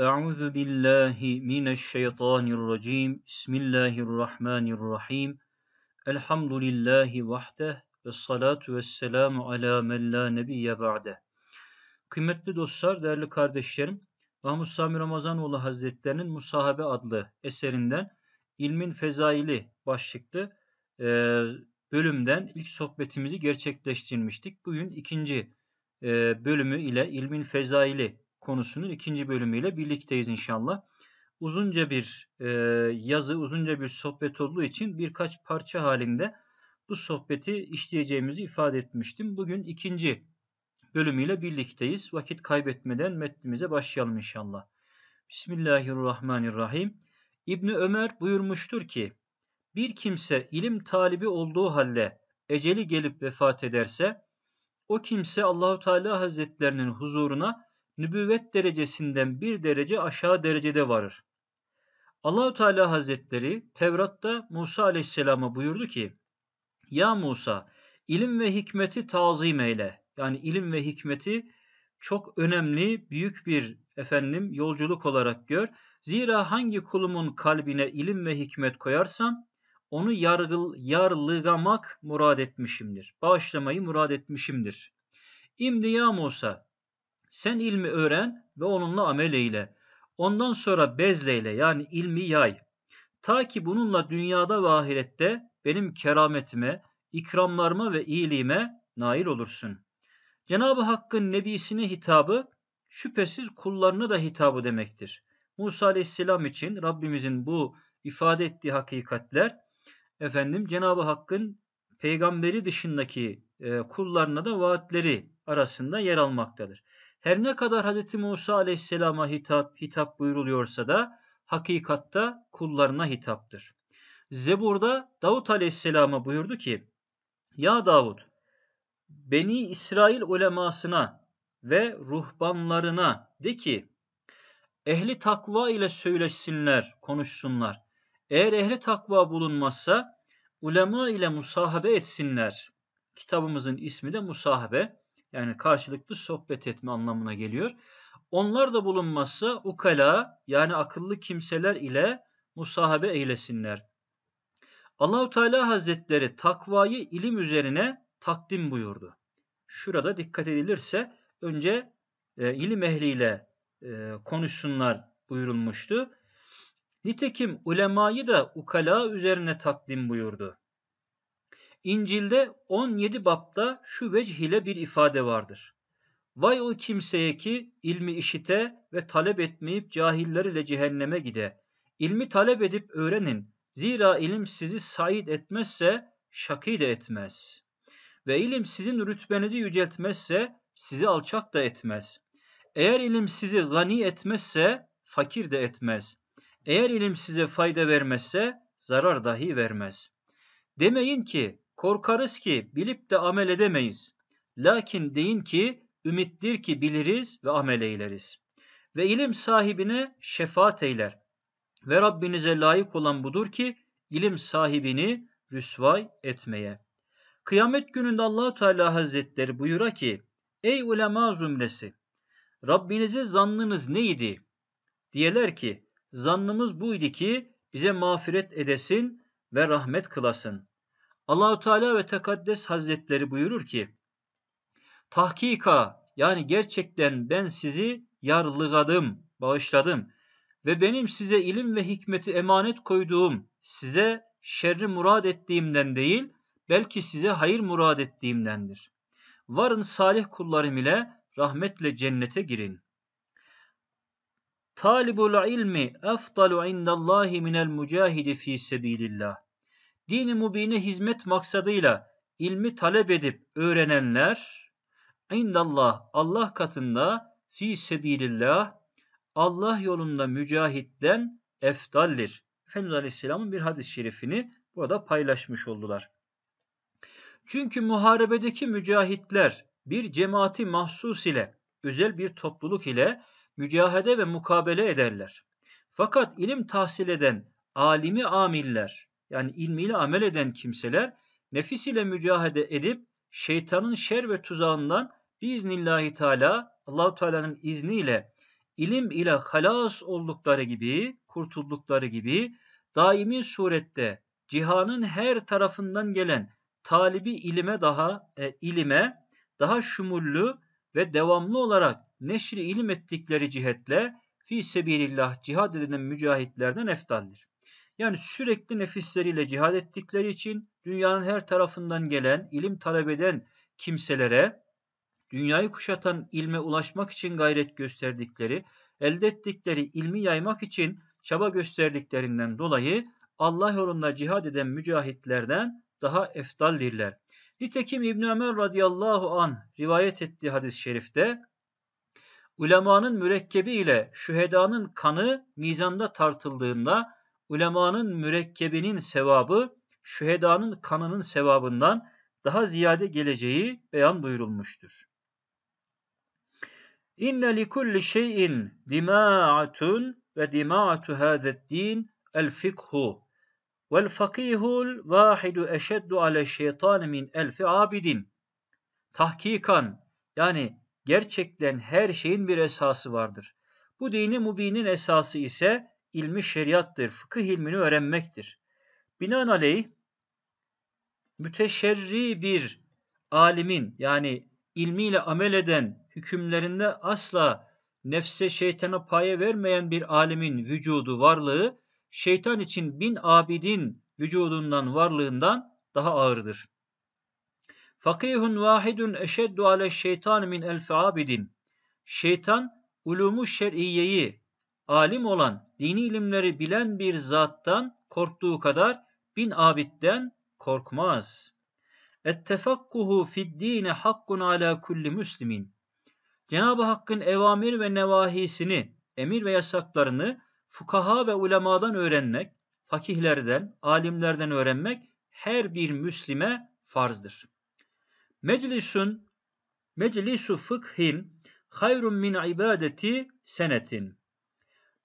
أعوذ بالله من الشيطان الرجيم بسم الله الرحمن الرحيم الحمد لله وحده ve vesselamu ala men la nebiyye ba'de. Kıymetli dostlar, değerli kardeşlerim, Mahmud Sami Ramazanoğlu Hazretlerinin Musahabe adlı eserinden İlmin Fezaili başlıklı e, bölümden ilk sohbetimizi gerçekleştirmiştik. Bugün ikinci e, bölümü ile İlmin Fezaili konusunun ikinci bölümüyle birlikteyiz inşallah. Uzunca bir e, yazı, uzunca bir sohbet olduğu için birkaç parça halinde bu sohbeti işleyeceğimizi ifade etmiştim. Bugün ikinci bölümüyle birlikteyiz. Vakit kaybetmeden metnimize başlayalım inşallah. Bismillahirrahmanirrahim. İbni Ömer buyurmuştur ki, bir kimse ilim talibi olduğu halde eceli gelip vefat ederse, o kimse Allahu Teala Hazretlerinin huzuruna nübüvvet derecesinden bir derece aşağı derecede varır. Allahü Teala Hazretleri Tevrat'ta Musa Aleyhisselam'a buyurdu ki: "Ya Musa, ilim ve hikmeti tazim eyle." Yani ilim ve hikmeti çok önemli, büyük bir efendim yolculuk olarak gör. Zira hangi kulumun kalbine ilim ve hikmet koyarsam onu yargıl, yarlıgamak murad etmişimdir. Bağışlamayı murad etmişimdir. İmdi ya Musa, sen ilmi öğren ve onunla amel eyle. Ondan sonra bezleyle yani ilmi yay. Ta ki bununla dünyada ve ahirette benim kerametime, ikramlarıma ve iyiliğime nail olursun. Cenab-ı Hakk'ın nebisine hitabı şüphesiz kullarına da hitabı demektir. Musa Aleyhisselam için Rabbimizin bu ifade ettiği hakikatler efendim Cenab-ı Hakk'ın peygamberi dışındaki e, kullarına da vaatleri arasında yer almaktadır. Her ne kadar Hz. Musa aleyhisselama hitap, hitap buyuruluyorsa da hakikatta kullarına hitaptır. Zebur'da Davut aleyhisselama buyurdu ki Ya Davut Beni İsrail ulemasına ve ruhbanlarına de ki ehli takva ile söyleşsinler, konuşsunlar. Eğer ehli takva bulunmazsa ulema ile musahabe etsinler. Kitabımızın ismi de musahabe. Yani karşılıklı sohbet etme anlamına geliyor. Onlar da bulunmazsa ukala yani akıllı kimseler ile musahabe eylesinler. Allahu Teala Hazretleri takvayı ilim üzerine takdim buyurdu. Şurada dikkat edilirse önce e, ilim ehliyle e, konuşsunlar buyurulmuştu. Nitekim ulemayı da ukala üzerine takdim buyurdu. İncil'de 17 bapta şu vecih ile bir ifade vardır. Vay o kimseye ki ilmi işite ve talep etmeyip cahiller ile cehenneme gide. İlmi talep edip öğrenin. Zira ilim sizi said etmezse şakî de etmez. Ve ilim sizin rütbenizi yüceltmezse sizi alçak da etmez. Eğer ilim sizi gani etmezse fakir de etmez. Eğer ilim size fayda vermezse zarar dahi vermez. Demeyin ki Korkarız ki bilip de amel edemeyiz. Lakin deyin ki ümittir ki biliriz ve amel eyleriz. Ve ilim sahibine şefaat eyler. Ve Rabbinize layık olan budur ki ilim sahibini rüsvay etmeye. Kıyamet gününde Allahu Teala Hazretleri buyura ki: Ey ulema zümresi, Rabbinizi zannınız neydi? Diyeler ki, zannımız buydu ki bize mağfiret edesin ve rahmet kılasın. Allahu Teala ve Tekaddes Hazretleri buyurur ki: Tahkika yani gerçekten ben sizi yarlıgadım, bağışladım ve benim size ilim ve hikmeti emanet koyduğum, size şerri murad ettiğimden değil, belki size hayır murad ettiğimdendir. Varın salih kullarım ile rahmetle cennete girin. Talibul ilmi efdalu indallahi minel mucahidi fi sebilillah dini mübin'e hizmet maksadıyla ilmi talep edip öğrenenler indallah Allah katında fi sebilillah Allah yolunda mücahitten efdaldir. Efendimiz Aleyhisselam'ın bir hadis-i şerifini burada paylaşmış oldular. Çünkü muharebedeki mücahitler bir cemaati mahsus ile, özel bir topluluk ile mücahede ve mukabele ederler. Fakat ilim tahsil eden alimi amiller, yani ilmiyle amel eden kimseler nefis ile mücahede edip şeytanın şer ve tuzağından biiznillahü teala Allahu Teala'nın izniyle ilim ile halas oldukları gibi, kurtuldukları gibi daimi surette cihanın her tarafından gelen talibi ilime daha e, ilime daha şumullü ve devamlı olarak neşri ilim ettikleri cihetle fi sebilillah cihad edilen mücahitlerden eftaldir. Yani sürekli nefisleriyle cihad ettikleri için dünyanın her tarafından gelen, ilim talep eden kimselere dünyayı kuşatan ilme ulaşmak için gayret gösterdikleri, elde ettikleri ilmi yaymak için çaba gösterdiklerinden dolayı Allah yolunda cihad eden mücahitlerden daha eftaldirler. Nitekim İbn Ömer radıyallahu an rivayet ettiği hadis-i şerifte ulemanın mürekkebi ile şühedanın kanı mizanda tartıldığında ulemanın mürekkebinin sevabı şühedanın kanının sevabından daha ziyade geleceği beyan buyurulmuştur. İnne li kulli şeyin dima'atun ve dima'atu hazet din el fikhu vel fakihul vahidu eşeddu ale şeytan min elfi abidin. Tahkikan yani gerçekten her şeyin bir esası vardır. Bu dini mubinin esası ise ilmi şeriattır, fıkıh ilmini öğrenmektir. Binaenaleyh müteşerri bir alimin yani ilmiyle amel eden hükümlerinde asla nefse şeytana paye vermeyen bir alimin vücudu varlığı şeytan için bin abidin vücudundan varlığından daha ağırdır. Fakihun vahidun eşeddu ale şeytan min elfi abidin. Şeytan ulumu şer'iyeyi alim olan, dini ilimleri bilen bir zattan korktuğu kadar bin abitten korkmaz. Ettefakkuhu fiddine hakkun ala kulli müslimin. Cenab-ı Hakk'ın evamir ve nevahisini, emir ve yasaklarını fukaha ve ulemadan öğrenmek, fakihlerden, alimlerden öğrenmek her bir Müslime farzdır. Meclisun, meclisu fıkhin hayrun min ibadeti senetin.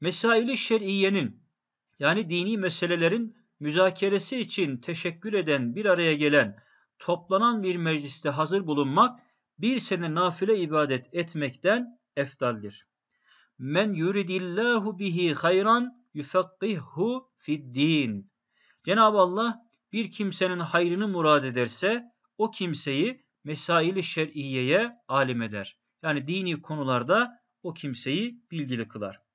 Mesaili şer'iyenin yani dini meselelerin müzakeresi için teşekkül eden bir araya gelen toplanan bir mecliste hazır bulunmak bir sene nafile ibadet etmekten eftaldir. Men yuridillahu bihi hayran yufakkihu din. Cenab-ı Allah bir kimsenin hayrını murad ederse o kimseyi mesaili şer'iyeye alim eder. Yani dini konularda o kimseyi bilgili kılar.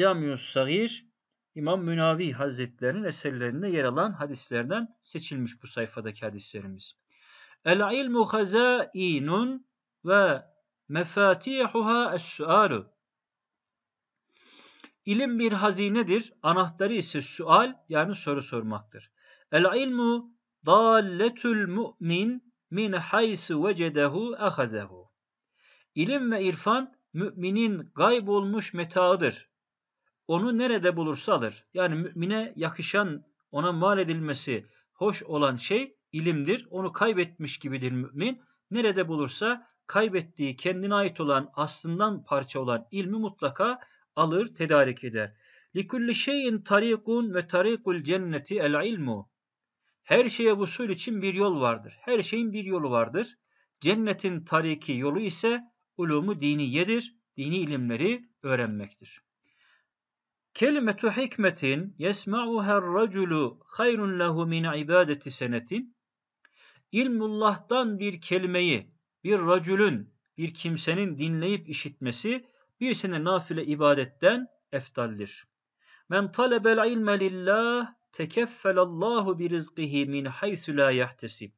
Camiu Sagir İmam Münavi Hazretlerinin eserlerinde yer alan hadislerden seçilmiş bu sayfadaki hadislerimiz. El ilmu hazainun ve mefatihuha es-sualu. İlim bir hazinedir, anahtarı ise sual yani soru sormaktır. El ilmu dalletul mu'min min haysu vecedehu ahazehu. İlim ve irfan müminin gaybolmuş metaıdır onu nerede bulursa alır. Yani mümine yakışan, ona mal edilmesi hoş olan şey ilimdir. Onu kaybetmiş gibidir mümin. Nerede bulursa kaybettiği kendine ait olan aslından parça olan ilmi mutlaka alır, tedarik eder. Likulli şeyin tarikun ve tarikul cenneti el ilmu. Her şeye vusul için bir yol vardır. Her şeyin bir yolu vardır. Cennetin tariki yolu ise ulumu diniyedir. Dini ilimleri öğrenmektir kelimetu hikmetin yesma'uha raculu hayrun lehu min ibadeti senetin ilmullah'tan bir kelimeyi bir racülün bir kimsenin dinleyip işitmesi bir sene nafile ibadetten eftaldir. Men talebel ilme lillah tekeffelallahu bi rizkihi min haysu la yahtesib.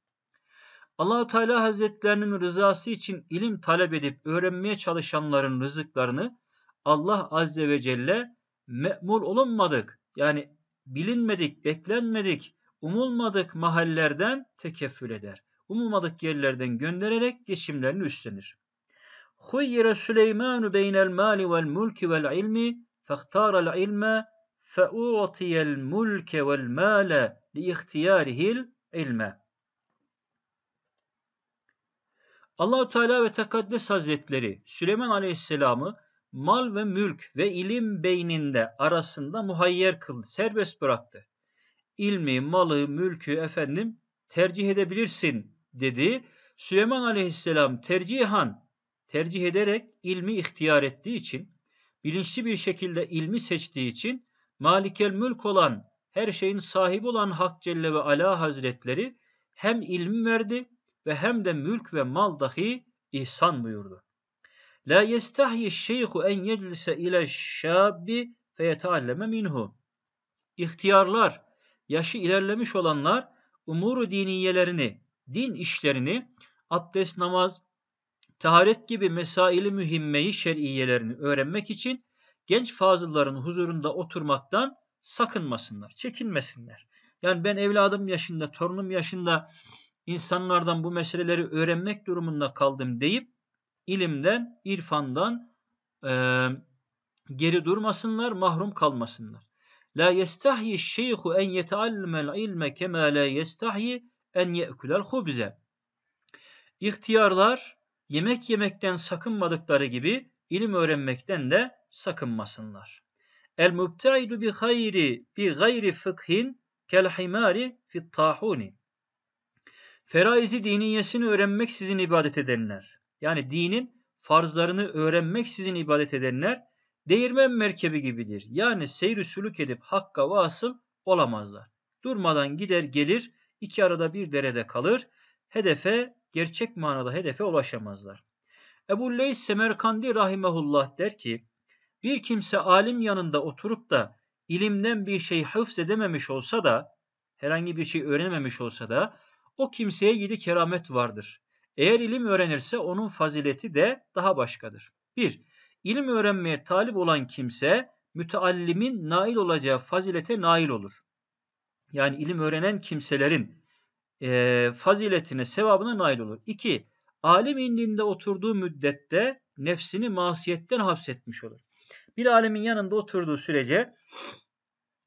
Allahu Teala Hazretlerinin rızası için ilim talep edip öğrenmeye çalışanların rızıklarını Allah Azze ve Celle Memur olunmadık yani bilinmedik, beklenmedik, umulmadık mahallerden tekeffül eder. Umulmadık yerlerden göndererek geçimlerini üstlenir. Huyyire Süleymanu beynel mali vel mulki vel ilmi fehtarel ilme feu'tiyel mulke vel male li ihtiyarihil ilme. Allahu Teala ve Tekaddes Hazretleri Süleyman Aleyhisselam'ı mal ve mülk ve ilim beyninde arasında muhayyer kıldı, serbest bıraktı. İlmi, malı, mülkü efendim tercih edebilirsin dedi. Süleyman aleyhisselam tercihan, tercih ederek ilmi ihtiyar ettiği için, bilinçli bir şekilde ilmi seçtiği için malikel mülk olan, her şeyin sahibi olan Hak Celle ve Ala Hazretleri hem ilmi verdi ve hem de mülk ve mal dahi ihsan buyurdu. La yestahyi şeyhu en yeclise ile şabbi feyetalleme minhu. İhtiyarlar, yaşı ilerlemiş olanlar umuru diniyelerini, din işlerini, abdest, namaz, taharet gibi mesaili mühimmeyi şer'iyelerini öğrenmek için genç fazılların huzurunda oturmaktan sakınmasınlar, çekinmesinler. Yani ben evladım yaşında, torunum yaşında insanlardan bu meseleleri öğrenmek durumunda kaldım deyip ilimden, irfandan e, geri durmasınlar, mahrum kalmasınlar. La yestahyi şeyhu en yeteallemel ilme kema la yestahyi en ye'kulel hubze. İhtiyarlar yemek yemekten sakınmadıkları gibi ilim öğrenmekten de sakınmasınlar. El mübtaidu bi hayri bi gayri fıkhin kel himari fit tahuni. Feraizi diniyesini öğrenmek sizin ibadet edenler yani dinin farzlarını öğrenmek sizin ibadet edenler değirmen merkebi gibidir. Yani seyri sülük edip hakka vasıl olamazlar. Durmadan gider gelir, iki arada bir derede kalır, hedefe, gerçek manada hedefe ulaşamazlar. Ebu Leys Semerkandi rahimehullah der ki, bir kimse alim yanında oturup da ilimden bir şey hıfz edememiş olsa da, herhangi bir şey öğrenmemiş olsa da, o kimseye yedi keramet vardır. Eğer ilim öğrenirse onun fazileti de daha başkadır. 1. İlim öğrenmeye talip olan kimse müteallimin nail olacağı fazilete nail olur. Yani ilim öğrenen kimselerin e, faziletine, sevabına nail olur. 2. Alim indinde oturduğu müddette nefsini masiyetten hapsetmiş olur. Bir alemin yanında oturduğu sürece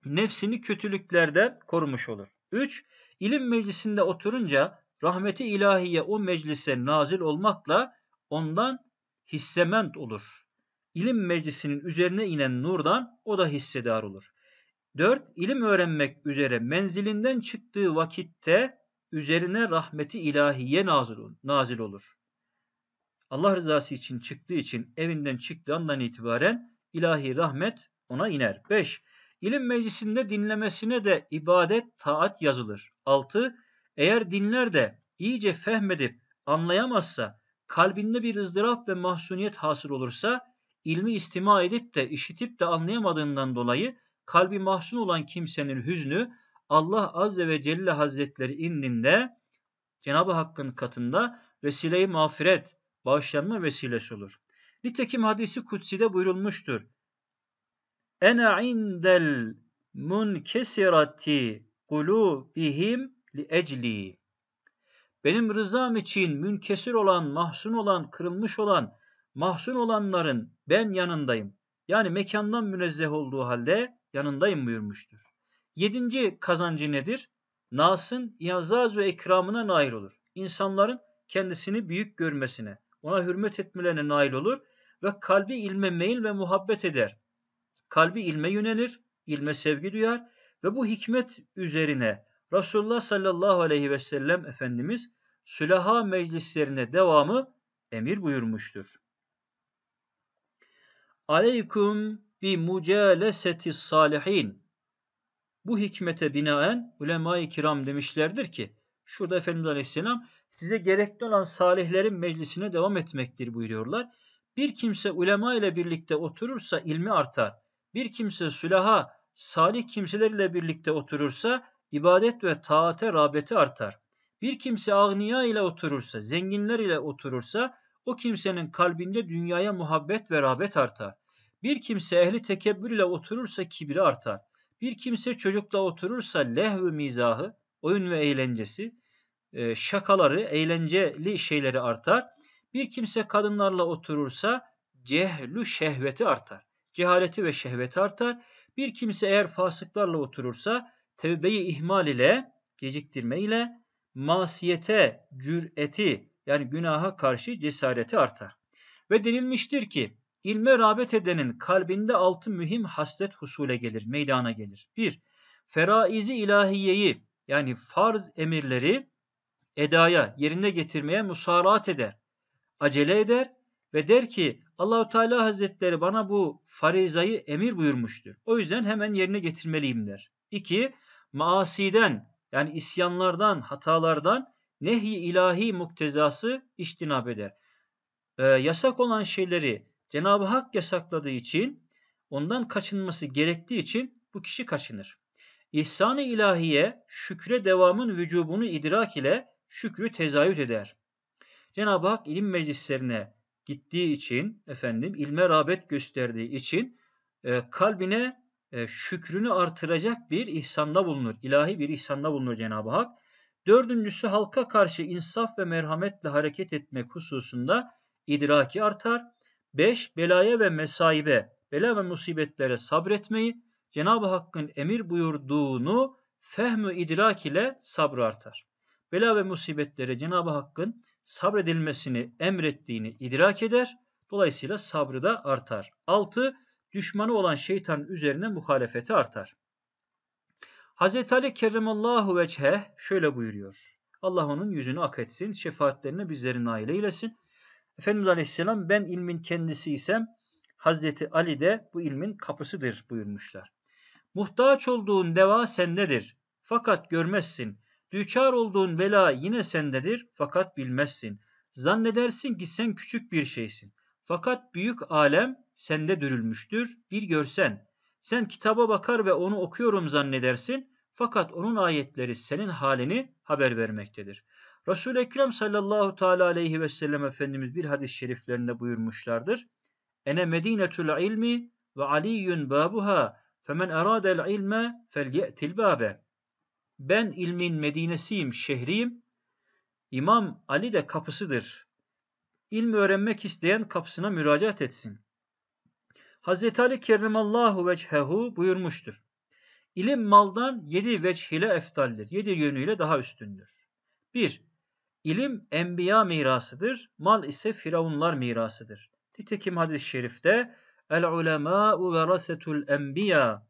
nefsini kötülüklerden korumuş olur. 3. İlim meclisinde oturunca rahmeti ilahiye o meclise nazil olmakla ondan hissement olur. İlim meclisinin üzerine inen nurdan o da hissedar olur. 4. İlim öğrenmek üzere menzilinden çıktığı vakitte üzerine rahmeti ilahiye nazil olur. Allah rızası için çıktığı için evinden çıktığı andan itibaren ilahi rahmet ona iner. 5. İlim meclisinde dinlemesine de ibadet, taat yazılır. 6. Eğer dinler de iyice fehmedip anlayamazsa, kalbinde bir ızdırap ve mahsuniyet hasıl olursa, ilmi istima edip de işitip de anlayamadığından dolayı kalbi mahzun olan kimsenin hüznü Allah Azze ve Celle Hazretleri indinde Cenab-ı Hakk'ın katında vesile-i mağfiret, bağışlanma vesilesi olur. Nitekim hadisi kutside buyurulmuştur. Ene indel munkesirati kulubihim li ecli. Benim rızam için münkesir olan, mahzun olan, kırılmış olan, mahzun olanların ben yanındayım. Yani mekandan münezzeh olduğu halde yanındayım buyurmuştur. Yedinci kazancı nedir? Nas'ın yazaz ve ikramına nail olur. İnsanların kendisini büyük görmesine, ona hürmet etmelerine nail olur ve kalbi ilme meyil ve muhabbet eder. Kalbi ilme yönelir, ilme sevgi duyar ve bu hikmet üzerine Resulullah sallallahu aleyhi ve sellem Efendimiz sülaha meclislerine devamı emir buyurmuştur. Aleyküm bi muceleseti salihin. Bu hikmete binaen ulema-i kiram demişlerdir ki, şurada Efendimiz Aleyhisselam size gerekli olan salihlerin meclisine devam etmektir buyuruyorlar. Bir kimse ulema ile birlikte oturursa ilmi artar. Bir kimse sülaha, salih kimselerle birlikte oturursa ibadet ve taate rağbeti artar. Bir kimse ağniya ile oturursa, zenginler ile oturursa o kimsenin kalbinde dünyaya muhabbet ve rağbet artar. Bir kimse ehli tekebbür ile oturursa kibri artar. Bir kimse çocukla oturursa lehv ve mizahı, oyun ve eğlencesi, e, şakaları, eğlenceli şeyleri artar. Bir kimse kadınlarla oturursa cehlü şehveti artar. Cehaleti ve şehveti artar. Bir kimse eğer fasıklarla oturursa tevbeyi ihmal ile geciktirme ile masiyete cüreti yani günaha karşı cesareti artar. Ve denilmiştir ki ilme rağbet edenin kalbinde altı mühim haslet husule gelir, meydana gelir. 1. Feraizi ilahiyeyi yani farz emirleri edaya, yerine getirmeye musarat eder. Acele eder ve der ki Allahu Teala Hazretleri bana bu farizayı emir buyurmuştur. O yüzden hemen yerine getirmeliyim der. 2 maasiden yani isyanlardan, hatalardan nehi ilahi muktezası iştinap eder. E, yasak olan şeyleri Cenab-ı Hak yasakladığı için ondan kaçınması gerektiği için bu kişi kaçınır. İhsan-ı ilahiye şükre devamın vücubunu idrak ile şükrü tezayüt eder. Cenab-ı Hak ilim meclislerine gittiği için efendim ilme rağbet gösterdiği için e, kalbine e, şükrünü artıracak bir ihsanda bulunur. İlahi bir ihsanda bulunur Cenab-ı Hak. Dördüncüsü halka karşı insaf ve merhametle hareket etmek hususunda idraki artar. Beş, belaya ve mesaibe, bela ve musibetlere sabretmeyi, Cenab-ı Hakk'ın emir buyurduğunu fehmü idrak ile sabr artar. Bela ve musibetlere Cenab-ı Hakk'ın sabredilmesini emrettiğini idrak eder. Dolayısıyla sabrı da artar. Altı, düşmanı olan şeytanın üzerine muhalefeti artar. Hz. Ali kerremallahu veçheh şöyle buyuruyor. Allah onun yüzünü ak etsin, şefaatlerine bizleri nail eylesin. Efendimiz Aleyhisselam ben ilmin kendisi isem Hazreti Ali de bu ilmin kapısıdır buyurmuşlar. Muhtaç olduğun deva sendedir fakat görmezsin. Düçar olduğun bela yine sendedir fakat bilmezsin. Zannedersin ki sen küçük bir şeysin. Fakat büyük alem sende dürülmüştür. Bir görsen. Sen kitaba bakar ve onu okuyorum zannedersin. Fakat onun ayetleri senin halini haber vermektedir. Resul-i Ekrem sallallahu teala aleyhi ve sellem Efendimiz bir hadis-i şeriflerinde buyurmuşlardır. Ene medinetül ilmi ve aliyyün babuha femen aradel ilme felye'til babe. Ben ilmin medinesiyim, şehriyim. İmam Ali de kapısıdır. İlmi öğrenmek isteyen kapısına müracaat etsin. Hazreti Ali kerremallahu vechehu buyurmuştur. İlim maldan yedi veç ile eftaldir. Yedi yönüyle daha üstündür. 1. İlim enbiya mirasıdır. Mal ise firavunlar mirasıdır. Nitekim hadis-i şerifte El ulemâ'u verasetul enbiya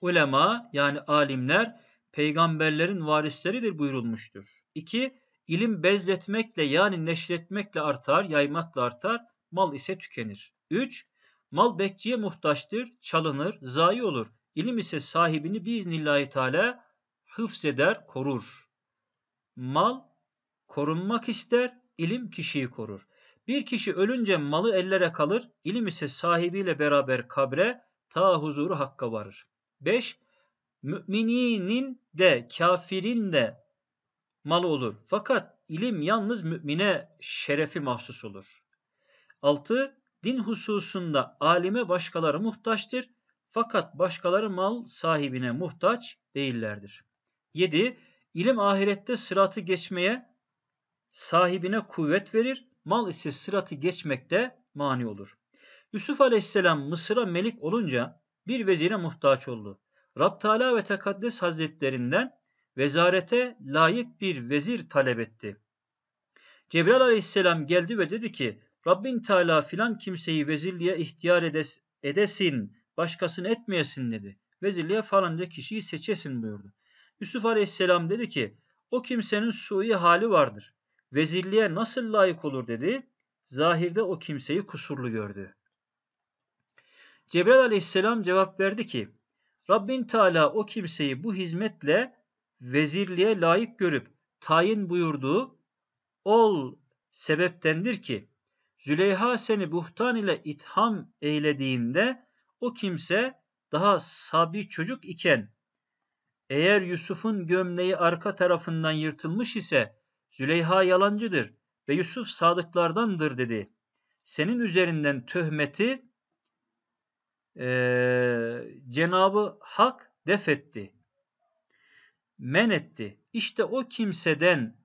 Ulema yani alimler peygamberlerin varisleridir buyurulmuştur. 2. İlim bezletmekle yani neşretmekle artar, yaymakla artar mal ise tükenir. 3. Mal bekçiye muhtaçtır, çalınır, zayi olur. İlim ise sahibini biiznillahü teala hıfzeder, korur. Mal korunmak ister, ilim kişiyi korur. Bir kişi ölünce malı ellere kalır, ilim ise sahibiyle beraber kabre ta huzuru hakka varır. 5. Mümininin de kafirin de malı olur. Fakat ilim yalnız mümine şerefi mahsus olur. 6. Din hususunda alime başkaları muhtaçtır. Fakat başkaları mal sahibine muhtaç değillerdir. 7. İlim ahirette sıratı geçmeye sahibine kuvvet verir. Mal ise sıratı geçmekte mani olur. Yusuf aleyhisselam Mısır'a melik olunca bir vezire muhtaç oldu. Rab Teala ve Tekaddes hazretlerinden vezarete layık bir vezir talep etti. Cebrail aleyhisselam geldi ve dedi ki Rabbin Teala filan kimseyi vezirliğe ihtiyar edes, edesin, başkasını etmeyesin dedi. Vezirliğe falanca kişiyi seçesin buyurdu. Yusuf Aleyhisselam dedi ki, o kimsenin sui hali vardır. Vezirliğe nasıl layık olur dedi. Zahirde o kimseyi kusurlu gördü. Cebrail aleyhisselam cevap verdi ki, Rabbin Teala o kimseyi bu hizmetle vezirliğe layık görüp tayin buyurduğu ol sebeptendir ki Züleyha seni buhtan ile itham eylediğinde o kimse daha sabi çocuk iken eğer Yusuf'un gömleği arka tarafından yırtılmış ise Züleyha yalancıdır ve Yusuf sadıklardandır dedi. Senin üzerinden töhmeti e, Cenabı Hak def etti. Men etti. İşte o kimseden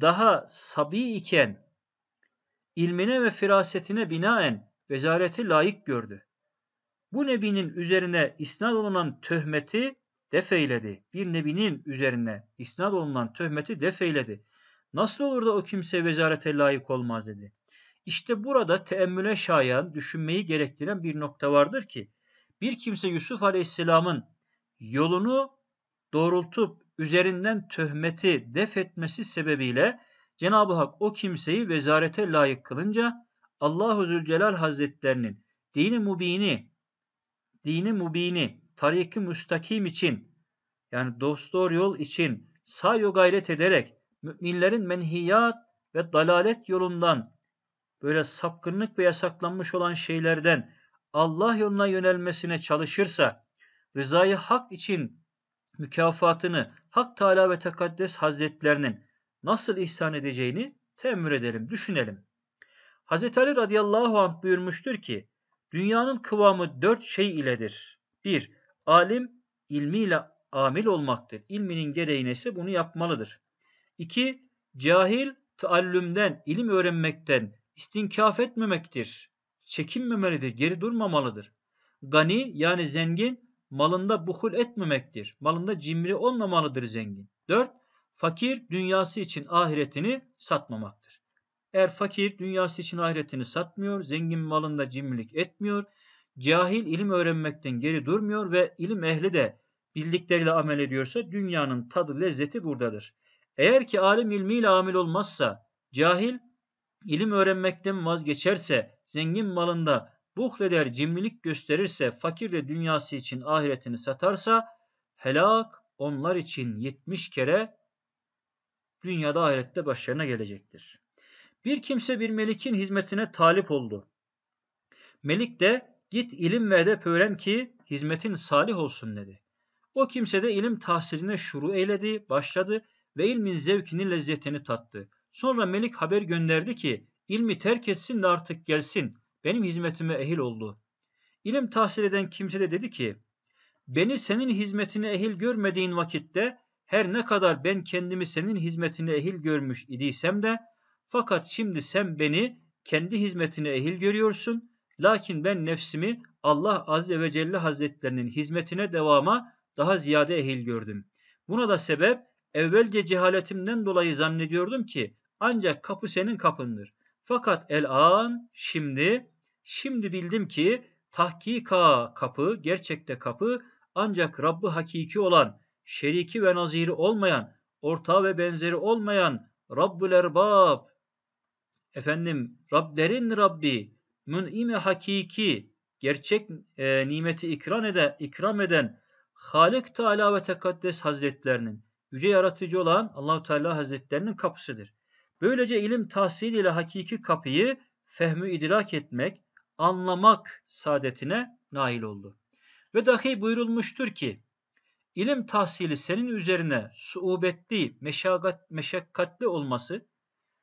daha sabi iken ilmine ve firasetine binaen vezareti layık gördü. Bu nebinin üzerine isnat olunan töhmeti defeyledi. Bir nebinin üzerine isnat olunan töhmeti defeyledi. Nasıl olur da o kimse vezarete layık olmaz dedi. İşte burada teemmüle şayan, düşünmeyi gerektiren bir nokta vardır ki bir kimse Yusuf Aleyhisselam'ın yolunu doğrultup üzerinden töhmeti def etmesi sebebiyle Cenab-ı Hak o kimseyi vezarete layık kılınca Allahu Zülcelal Hazretlerinin dini mübini, dini mübini, tariki müstakim için yani dostor yol için sayo gayret ederek müminlerin menhiyat ve dalalet yolundan böyle sapkınlık ve yasaklanmış olan şeylerden Allah yoluna yönelmesine çalışırsa rızayı hak için mükafatını Hak Teala ve Tekaddes Hazretlerinin nasıl ihsan edeceğini teemmür edelim, düşünelim. Hz. Ali radıyallahu anh buyurmuştur ki, dünyanın kıvamı dört şey iledir. Bir, alim ilmiyle amil olmaktır. İlminin gereğine ise bunu yapmalıdır. İki, cahil taallümden, ilim öğrenmekten istinkaf etmemektir. Çekinmemelidir, geri durmamalıdır. Gani yani zengin malında buhul etmemektir. Malında cimri olmamalıdır zengin. Dört, fakir dünyası için ahiretini satmamaktır. Eğer fakir dünyası için ahiretini satmıyor, zengin malında cimrilik etmiyor, cahil ilim öğrenmekten geri durmuyor ve ilim ehli de bildikleriyle amel ediyorsa dünyanın tadı lezzeti buradadır. Eğer ki alim ilmiyle amel olmazsa, cahil ilim öğrenmekten vazgeçerse, zengin malında buhleder cimrilik gösterirse, fakir de dünyası için ahiretini satarsa, helak onlar için 70 kere dünyada ahirette başlarına gelecektir. Bir kimse bir melikin hizmetine talip oldu. Melik de git ilim ve edep öğren ki hizmetin salih olsun dedi. O kimse de ilim tahsiline şuru eyledi, başladı ve ilmin zevkini lezzetini tattı. Sonra Melik haber gönderdi ki ilmi terk etsin de artık gelsin. Benim hizmetime ehil oldu. İlim tahsil eden kimse de dedi ki beni senin hizmetine ehil görmediğin vakitte her ne kadar ben kendimi senin hizmetine ehil görmüş idiysem de fakat şimdi sen beni kendi hizmetine ehil görüyorsun. Lakin ben nefsimi Allah Azze ve Celle Hazretlerinin hizmetine devama daha ziyade ehil gördüm. Buna da sebep evvelce cehaletimden dolayı zannediyordum ki ancak kapı senin kapındır. Fakat el an şimdi şimdi bildim ki tahkika kapı gerçekte kapı ancak Rabb'ı hakiki olan şeriki ve naziri olmayan, ortağı ve benzeri olmayan Rabbül Erbab, efendim Rablerin Rabbi, mün'imi hakiki, gerçek e, nimeti ikram, ede, ikram eden Halik Teala ve Tekaddes Hazretlerinin, yüce yaratıcı olan Allahu Teala Hazretlerinin kapısıdır. Böylece ilim tahsil ile hakiki kapıyı fehmi idrak etmek, anlamak saadetine nail oldu. Ve dahi buyurulmuştur ki, ilim tahsili senin üzerine suubetli, meşakkat, meşakkatli olması,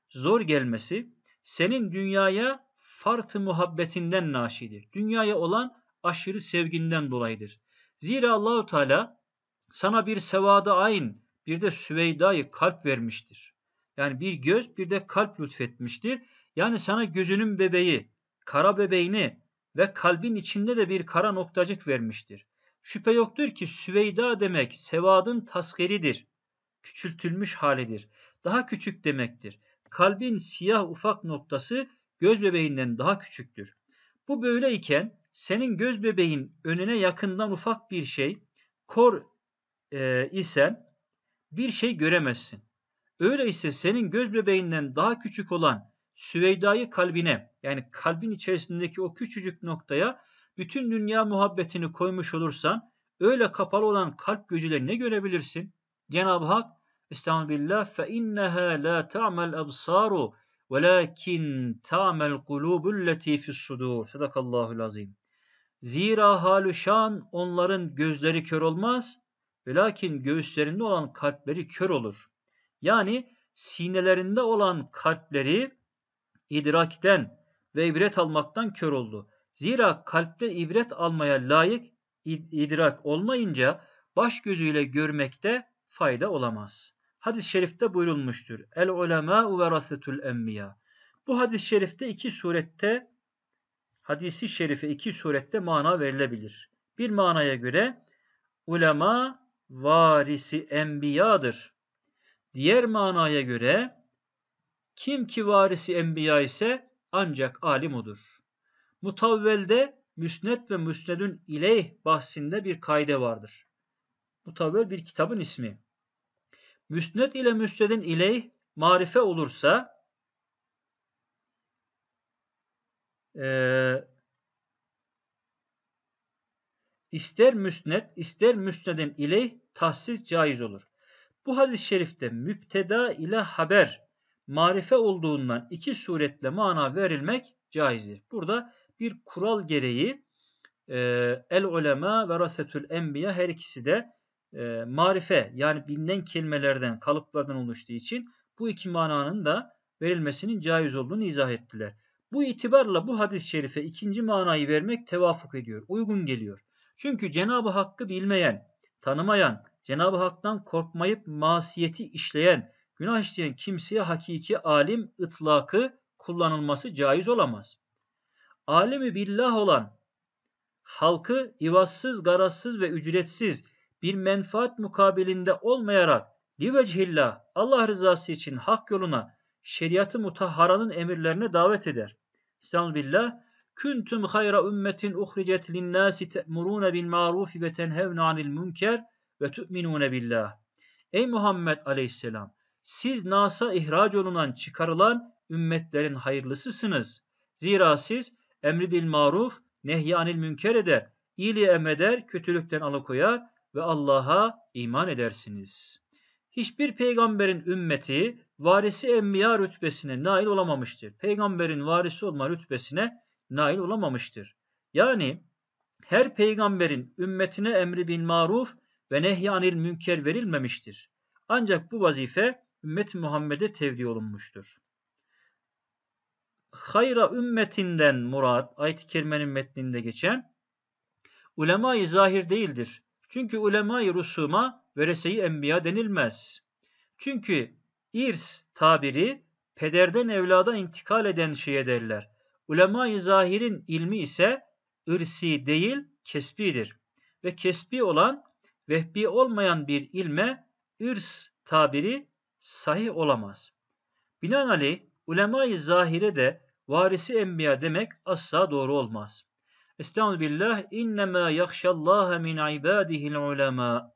zor gelmesi senin dünyaya fartı muhabbetinden naşidir. Dünyaya olan aşırı sevginden dolayıdır. Zira Allahu Teala sana bir sevada ayn, bir de süveydayı kalp vermiştir. Yani bir göz, bir de kalp lütfetmiştir. Yani sana gözünün bebeği, kara bebeğini ve kalbin içinde de bir kara noktacık vermiştir. Şüphe yoktur ki Süveyda demek sevadın tasgeridir. Küçültülmüş halidir. Daha küçük demektir. Kalbin siyah ufak noktası göz bebeğinden daha küçüktür. Bu böyle iken senin göz bebeğin önüne yakından ufak bir şey kor e, isen bir şey göremezsin. Öyleyse senin göz bebeğinden daha küçük olan Süveyda'yı kalbine yani kalbin içerisindeki o küçücük noktaya bütün dünya muhabbetini koymuş olursan öyle kapalı olan kalp gözüyle ne görebilirsin? Cenab-ı Hak Estağfirullah fe inneha la ta'mel absaru velakin ta'mel kulubul lati fis sudur. Sadakallahul azim. Zira şan onların gözleri kör olmaz, ve lakin göğüslerinde olan kalpleri kör olur. Yani sinelerinde olan kalpleri idrakten ve ibret almaktan kör oldu. Zira kalpte ibret almaya layık idrak olmayınca baş gözüyle görmekte fayda olamaz. Hadis-i şerifte buyurulmuştur. El ulema ve rasetül enbiya. Bu hadis-i şerifte iki surette hadisi şerife iki surette mana verilebilir. Bir manaya göre ulema varisi enbiyadır. Diğer manaya göre kim ki varisi enbiya ise ancak alim odur. Mutavvelde müsnet ve müsnedün ileyh bahsinde bir kayde vardır. Mutavvel bir kitabın ismi. Müsnet ile müsnedin ileyh marife olursa e, ister müsnet ister müsnedin ileyh tahsis caiz olur. Bu hadis-i şerifte müpteda ile haber marife olduğundan iki suretle mana verilmek caizdir. Burada bir kural gereği e, el ulema ve rasetül enbiya her ikisi de e, marife yani bilinen kelimelerden, kalıplardan oluştuğu için bu iki mananın da verilmesinin caiz olduğunu izah ettiler. Bu itibarla bu hadis-i şerife ikinci manayı vermek tevafuk ediyor, uygun geliyor. Çünkü Cenab-ı Hakk'ı bilmeyen, tanımayan, Cenab-ı Hak'tan korkmayıp masiyeti işleyen, günah işleyen kimseye hakiki alim ıtlakı kullanılması caiz olamaz alemi billah olan halkı ivazsız, garazsız ve ücretsiz bir menfaat mukabilinde olmayarak livecihillah Allah rızası için hak yoluna şeriatı mutahharanın emirlerine davet eder. Estağfirullah. Kuntum hayra ümmetin uhricet linnâsi te'murûne bil ma'rufi ve tenhevne anil münker ve tu'minûne billah. Ey Muhammed aleyhisselam! Siz nasa ihraç olunan, çıkarılan ümmetlerin hayırlısısınız. Zira siz emri bil maruf, nehyanil münker eder, iyiliği emreder, kötülükten alıkoyar ve Allah'a iman edersiniz. Hiçbir peygamberin ümmeti varisi enbiya rütbesine nail olamamıştır. Peygamberin varisi olma rütbesine nail olamamıştır. Yani her peygamberin ümmetine emri bil maruf ve nehyanil münker verilmemiştir. Ancak bu vazife ümmet Muhammed'e tevdi olunmuştur hayra ümmetinden murat ayet-i kerimenin metninde geçen ulema-i zahir değildir. Çünkü ulema-i rusuma vereseyi enbiya denilmez. Çünkü irs tabiri pederden evlada intikal eden şeye derler. Ulema-i zahirin ilmi ise ırsi değil kesbidir. Ve kesbi olan vehbi olmayan bir ilme irs tabiri sahih olamaz. Binaenaleyh ulema-i zahire de varisi enbiya demek asla doğru olmaz. Estağfirullah innema yahşallaha min ibadihil ulema.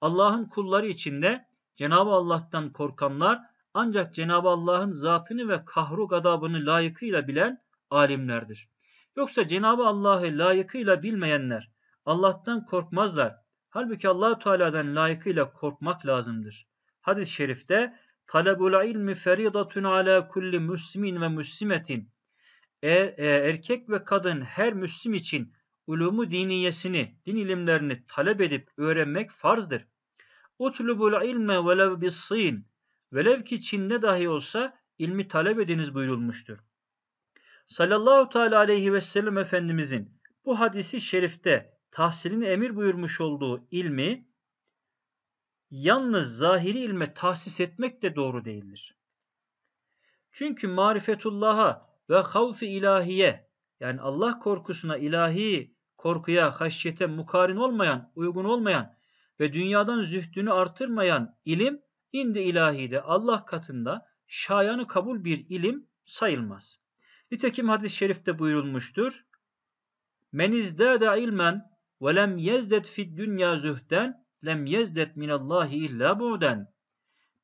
Allah'ın kulları içinde Cenab-ı Allah'tan korkanlar ancak Cenab-ı Allah'ın zatını ve kahru gadabını layıkıyla bilen alimlerdir. Yoksa Cenab-ı Allah'ı layıkıyla bilmeyenler Allah'tan korkmazlar. Halbuki allah Teala'dan layıkıyla korkmak lazımdır. Hadis-i şerifte talebul ilmi feridatun ala kulli müslimin ve müslimetin. E, e, erkek ve kadın her müslim için ulumu diniyesini, din ilimlerini talep edip öğrenmek farzdır. Utlubul ilme velev bis sin. Velev ki Çin'de dahi olsa ilmi talep ediniz buyurulmuştur. Sallallahu teala aleyhi ve sellem Efendimizin bu hadisi şerifte tahsilin emir buyurmuş olduğu ilmi yalnız zahiri ilme tahsis etmek de doğru değildir. Çünkü marifetullah'a ve havfi ilahiye yani Allah korkusuna ilahi korkuya, haşyete mukarin olmayan, uygun olmayan ve dünyadan zühdünü artırmayan ilim indi ilahide Allah katında şayanı kabul bir ilim sayılmaz. Nitekim hadis-i şerifte buyurulmuştur. Men izdâde ilmen ve lem yezded fid dünya zühden lem yezdet minallahi illa bu'den.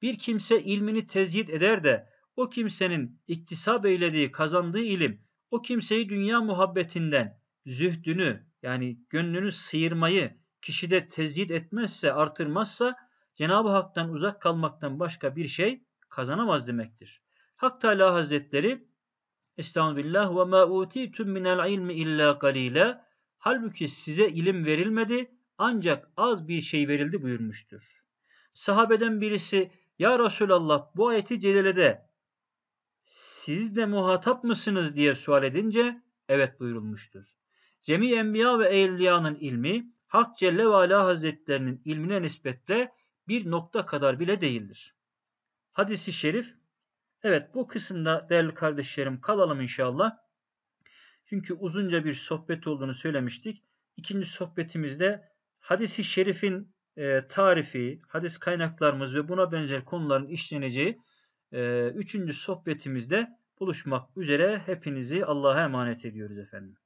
Bir kimse ilmini tezyit eder de o kimsenin iktisap eylediği, kazandığı ilim o kimseyi dünya muhabbetinden zühdünü yani gönlünü sıyırmayı kişide tezyit etmezse, artırmazsa Cenab-ı Hak'tan uzak kalmaktan başka bir şey kazanamaz demektir. Hak Teala Hazretleri Estağfirullah ve ma utitum minel ilmi illa qalila. Halbuki size ilim verilmedi ancak az bir şey verildi buyurmuştur. Sahabeden birisi ya Resulallah bu ayeti celilede siz de muhatap mısınız diye sual edince evet buyurulmuştur. Cemi enbiya ve Eylülyanın ilmi Hak Celle ve Ala Hazretlerinin ilmine nispetle bir nokta kadar bile değildir. Hadisi şerif Evet bu kısımda değerli kardeşlerim kalalım inşallah. Çünkü uzunca bir sohbet olduğunu söylemiştik. İkinci sohbetimizde hadisi şerifin e, tarifi, hadis kaynaklarımız ve buna benzer konuların işleneceği e, üçüncü sohbetimizde buluşmak üzere hepinizi Allah'a emanet ediyoruz efendim.